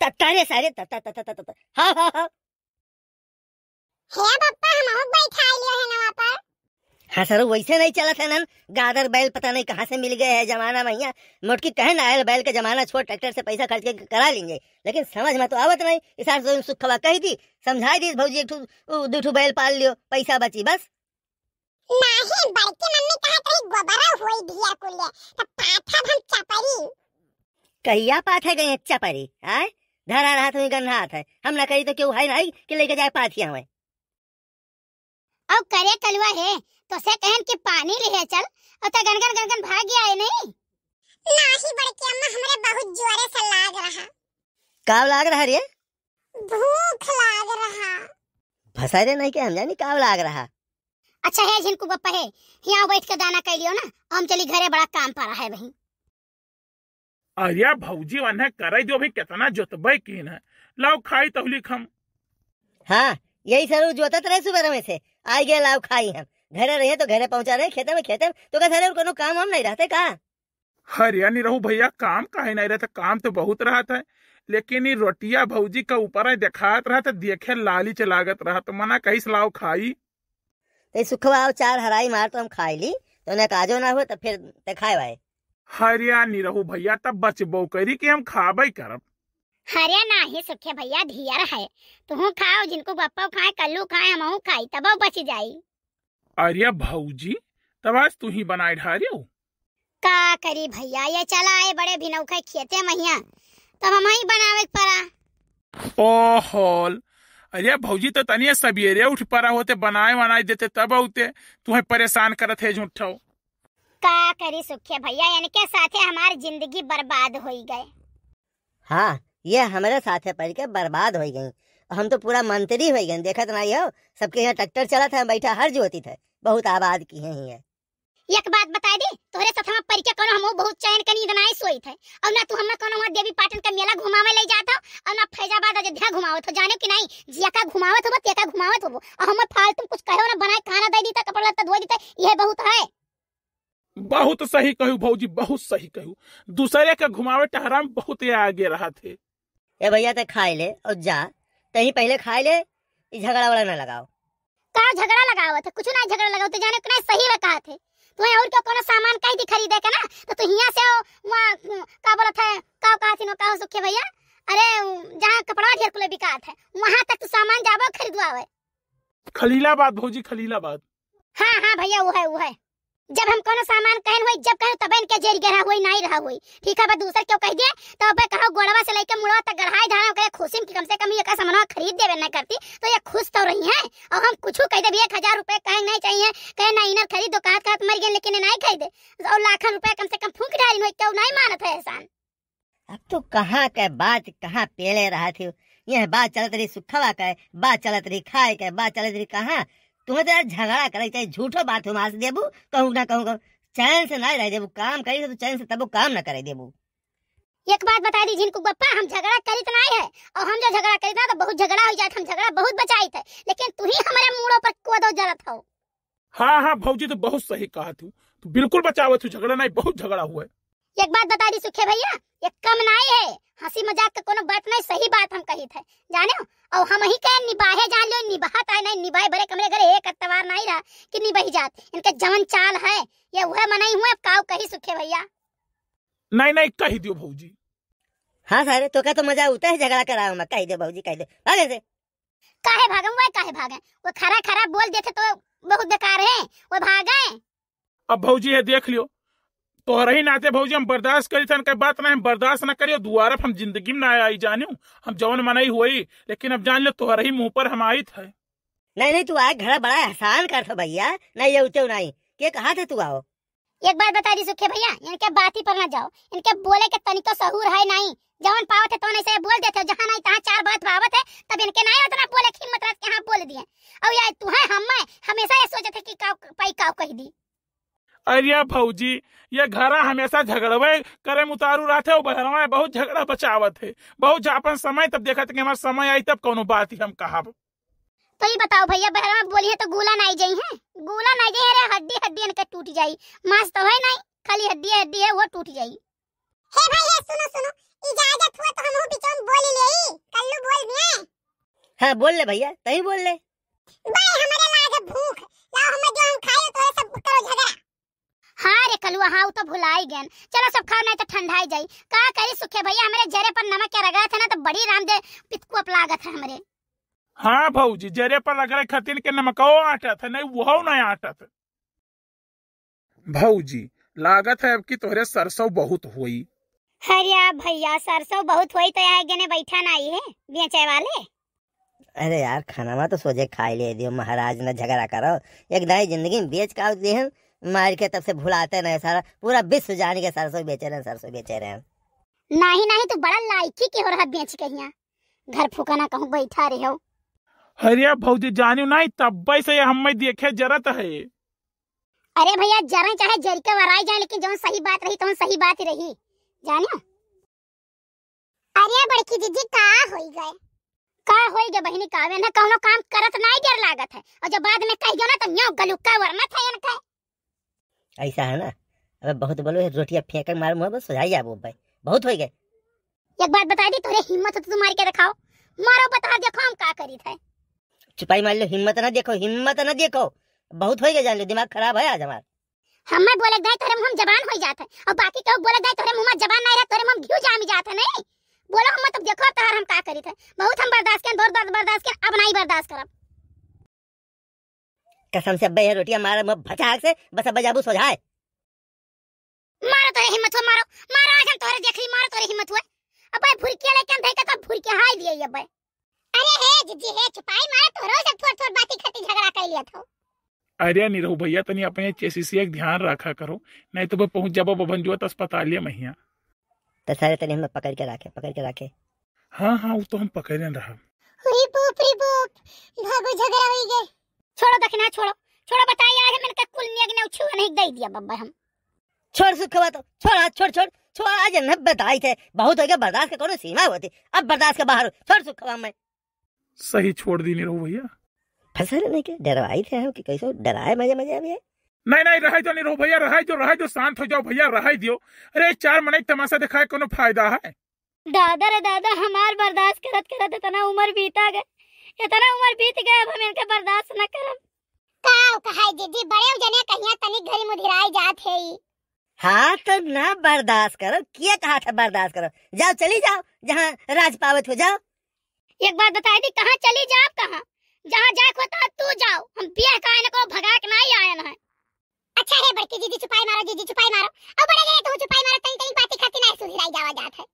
तत्तारे सारे तत्ता तत्ता तत्ता हाँ हाँ हाँ हे पापा हम और बैठा लियो है ना पर हाँ सर वैसे नहीं चला था नन गादर बैल पता नहीं कहाँ से मिल गए हैं जमाना भैया मोटकी कहे ना आयल बैल का जमाना छोड़ ट्रैक्टर से पैसा खर्च के करा लेंगे लेकिन समझ में तो आवत नहीं इस इसार सुख खबर कही थी समझा दी भौजी एक दू बैल पाल लियो पैसा बची बस नहीं बड़के मम्मी कहा कहीं गोबरा होई भिया कुल तो पाथा हम चपरी कहिया पाथे गए चपरी आए धरा रहा तुम्हें गन्हा हाथ है हम ना करी तो क्यों है नहीं कि लेके जाए पाथिया हमें अब करे तलवा है तो से कहन के पानी ले चल और तो गनगन गनगन भाग गया है नहीं नाही बड़की अम्मा हमरे बहुत जोरे से लाग रहा का लाग रहा रे भूख लाग रहा फसा रे नहीं के हम जानी का लाग रहा अच्छा है जिनको बप्पा है यहाँ बैठ के दाना कर लियो ना हम चली घरे बड़ा काम रहा है बहन अरे भौजी वन है करे दो भी कितना जोतबे की है लाओ खाई तो लिख हम हाँ यही सर जोतत रहे सुबह में से आ गया लाओ खाई हम घरे रहे तो घरे पहुंचा रहे खेते में खेते में तो क्या सर को काम हम नहीं रहते का हरियाणी रहू भैया काम का ही नहीं रहता काम तो बहुत रहता है लेकिन ये रोटिया भौजी का ऊपर देखात रहा था देखे लाली चलागत रहा तो मना कहीं लाओ खाई तो चार हराई मार तो हम खाई ली तो ना काजो ना हो तो फिर खाए भाई हरियाणी रहू भैया तब बचबो करी की हम खाब करब हरियाणा ही सुखे भैया धीर है तुह खाओ जिनको बप्पा खाए कल्लू खाए हम खाए तब बच जाई अरे भाजी तब आज तू ही बनाए ढारे का करी भैया ये चला आए बड़े भिनौखे खेते महिया तब हम ही बनावे पड़ा ओहोल अरे भौजी तो तनिया सबेरे उठ पड़ा होते बनाए बनाए देते तब उते तुम्हें परेशान करते है झूठो का करी सुखे भैया इनके के साथे हमारी जिंदगी बर्बाद हो गए हाँ ये हमारे साथे पढ़ के बर्बाद हो गयी हम तो पूरा मंत्री हो गए देखा तो नहीं हो सबके यहाँ ट्रैक्टर चला था बैठा हर जोती थे बहुत आबाद की है ही एक बात बता दी तोरे साथ हम परीक्षा करो हम बहुत चैन कनी दनाई सोई थे और ना तू हम कोनो वहां देवी पाटन का मेला घुमावे ले जात और ना फैजाबाद अयोध्या घुमावत हो जाने कि नहीं जिया का घुमावत हो तेका घुमावत हो और हम फालतू कुछ कहो ना बनाए खाना दे दी तो, कपड़ा लत्ता धो दी तो, यह बहुत है बहुत सही कहू भौजी बहुत सही कहू दूसरे के घुमावे टहरा में बहुत आगे रहा थे ए भैया ते खाए ले और जा कहीं पहले खाए ले झगड़ा वाला ना लगाओ का झगड़ा लगावत था कुछ ना झगड़ा लगाओ तो जाने कितना सही रखा थे तू और के कोनो सामान कहीं थी खरीदे के ना तो तू हिया से वहां का बोला था का का सिनो का सुखे भैया अरे जहां कपड़ा ढेर कुले बिकात है वहां तक तो सामान जाबो खरीदवावे खलीलाबाद भौजी खलीलाबाद हां हां भैया वो है वो है जब हम कोनो सामान कहन होई जब कहो तबे इनके जेरी गरा होई नहीं रहा होई ठीक है बा दूसर क्यों कह दिए तो अब कहो गोड़वा से लेके मुड़वा तक गढ़ाए धारा करे खुशी कि कम से कम ये का सामान खरीद देवे ना करती तो ये खुश तो रही है और हम कुछ कह दे भी 1000 रुपए कहे नहीं चाहिए कहे ना इनर खरीद दो कात कात मर गए लेकिन नहीं खरीदे और लाखन रुपए कम से कम फूंक डाली होई क्यों नहीं मानत है एहसान अब तो कहां के बात कहां पेले रहा थी यह बात चलत रही सुखवा का बात चलत रही खाए के बात चलत रही कहां तुम्हें तो यार झगड़ा करे चाहे झूठो बात हो मास देबू कहूं ना कहूं चैन से ना रह देबू काम करी तो चैन से तब काम ना करे देबू एक बात बता दी जिनको पप्पा हम झगड़ा करी तो नहीं है और हम जो झगड़ा करी ना तो बहुत झगड़ा हो जाता हम झगड़ा बहुत बचाई थे लेकिन तू ही हमारे मुड़ो पर कोदो जरत हो हाँ हाँ भौजी तो बहुत सही कहा तू तो बिल्कुल बचाव तू झगड़ा नहीं बहुत झगड़ा हुआ है एक बात बता दी सुखे भैया ये कम नहीं है हंसी मजाक का तो कोनो बात नहीं सही बात हम कही थे जाने हो और हम ही के निभाहे जान लो निभात है नहीं निभाए भरे कमरे घरे एक अतवार नहीं रहा कि निभाई जात इनके जवन चाल है ये वह मनाई हुए अब काऊ कही सुखे भैया नहीं नहीं कह दियो भौजी हाँ सारे तो का तो मजा उता है झगड़ा करा मैं कह दे भौजी कह दे भागे से काहे भागे वो काहे भागे वो खरा खरा बोल देते तो बहुत बेकार है वो भागे अब भौजी है देख लियो तोहरा ही नाते भाजी हम बर्दाश्त करी थे बात ना हम बर्दाश्त ना करियो दोबारा हम जिंदगी में ना आई जानू हम जवन मनाई हुई लेकिन अब जान लो तोहरा ही मुंह पर हम आई थे नहीं नहीं तू आए घर बड़ा एहसान कर था भैया नहीं ये उते नहीं के कहा थे तू आओ एक बार बता दी सुखे भैया इनके बात ही पर ना जाओ इनके बोले के तनिको तो सहूर है नहीं जवन पावत है तो नहीं से बोल देते जहां नहीं तहां चार बात पावत है तब इनके नहीं उतना बोले खिन मत रात के हां बोल दिए अब यार तू है हम मैं हमेशा ये सोचे थे कि काऊ पाई काऊ कह दी अरे भौजी ये घर हमेशा झगड़वे करे उतारू रहते हो बहरवा बहुत झगड़ा बचावत है बहुत अपन समय तब देखत के हमारे समय आई तब कोनो बात ही हम कहा तो ये बताओ भैया बहरवा बोली है तो गुला नहीं जाई है गुला नहीं जाई अरे हड्डी हड्डी इनके टूट जाई मांस तो है नहीं खाली हड्डी हड्डी है वो टूट जाई हे भैया सुनो सुनो इजाजत हुआ तो हम भी चम बोल लेई कल्लू बोल दिया हां बोल ले भैया तई बोल ले भाई अरे कलुआ हाँ तो भुलाई गए चलो सब खाओ नहीं तो ठंडाई जाई का करी सुखे भैया हमारे जरे पर नमक क्या रगा था ना तो बड़ी राम दे पितकुआ लागत है हमारे हाँ भाजी जरे पर रगड़े खतिर के नमको आटा था नहीं वो नहीं आटा था भाजी लागत है अब की तोहरे सरसों बहुत हुई हरिया भैया सरसों बहुत हुई तो यहाँ गेने बैठा ना आई है बेचे वाले अरे यार खाना तो सोचे खाई ले दियो महाराज ना झगड़ा करो एक दाई जिंदगी में बेच का दे मार के तब से भुलाते रहे सारा पूरा विश्व जान के सरसों बेचे रहे सरसों बेचे रहे नहीं नहीं तो बड़ा लायकी के हो रहा बेच के यहाँ घर फुकाना कहूँ बैठा रहे हो हरिया भौजी जानू नहीं तब्बे से हम देखे जरत है अरे भैया जरा चाहे जरी के वराई जाए लेकिन जो सही बात रही तो सही बात रही जानो अरे बड़की दीदी का हो गए का हो गए बहिनी कावे ना कोनो काम करत नहीं डर लागत है और जब बाद में कह गयो ना तो न्यो गलुका वरना था इनका ऐसा है ना अब बहुत बोलो रोटियां फेंक मार मुँह बस सुझाई जाबो भाई बहुत हो गए एक बात बता दी तोरे हिम्मत तो तुम मार के दिखाओ मारो बता देखो हम का करी थे छुपाई मार लो हिम्मत ना देखो हिम्मत ना देखो बहुत हो गए जान लो दिमाग खराब है आज हमारा मैं बोले गए तोरे हम जवान हो जाते और बाकी के बोले गए तोरे मुंह जवान नहीं रहे तोरे हम घिउ जाम जाते नहीं बोलो हम तब तो देखो तहार हम का करी थे बहुत हम बर्दाश्त के बहुत बर्दाश्त के अब नहीं बर्दाश्त करब कसम से अब्बे ये रोटियां मार भचा आग से बस अब्बे जाबू सो जाए मारो तो हिम्मत हो मारो मारो आज हम तोरे देख ली मारो तोरे हिम्मत हुआ अब्बे भुरकिया लेके हम देखा तो भुरकिया हाय दिए ये अब्बे अरे हे जिजी हे छुपाई मारो तो रोज थोड़ थोड़ बातें खटी झगड़ा कर लिया था अरे निरहु भैया तनी अपने चेसी से एक ध्यान रखा करो नहीं तो वो पहुंच जाबो जो तो अस्पताल महिया तो सारे तने हम पकड़ के रखे पकड़ के रखे हां हां वो तो हम पकड़े रहा रिबूप रिबूप भागो झगड़ा हो गई छोड़ो देखना तो छोड़ो छोड़ो बताइए आज मैंने कुल नियग अग्नि उछुआ नहीं दे दिया बब्बा हम छोड़ सुख बात तो, छोड़ आज छोड़ छोड़ छोड़ आज न बताई थे बहुत हो गया बर्दाश्त का कोनो सीमा होती अब बर्दाश्त के बाहर छोड़ सुख बात मैं सही छोड़ दी निरो भैया फसल नहीं के डरवाई थे हम कि कैसे डराए मजे मजे अभी नहीं नहीं रह जो तो निरो भैया रह जो रह जो शांत हो जाओ भैया रह दियो अरे चार मने तमाशा दिखाए कोनो फायदा है दादा रे दादा हमार बर्दाश्त करत करत इतना उम्र बीता गए इतना उम्र बीत गया अब हम इनके बर्दाश्त न करब काव कहाई दीदी बड़े जने कहिया तनिक घड़ी मुधिराई जात है ई हाँ तो ना बर्दाश्त करो किए कहा था बर्दाश्त करो जाओ चली जाओ जहाँ राज पावत हो जाओ एक बार बताए दी कहाँ चली जाओ कहाँ जहाँ जाए होता तो तू जाओ हम बिया का न को भगा के नहीं आए ना अच्छा है बड़की दीदी छुपाई मारो दीदी छुपाई मारो अब बड़े गए तो छुपाई मारो तनी तनी पाती खाती ना सुधीराई जावा जात है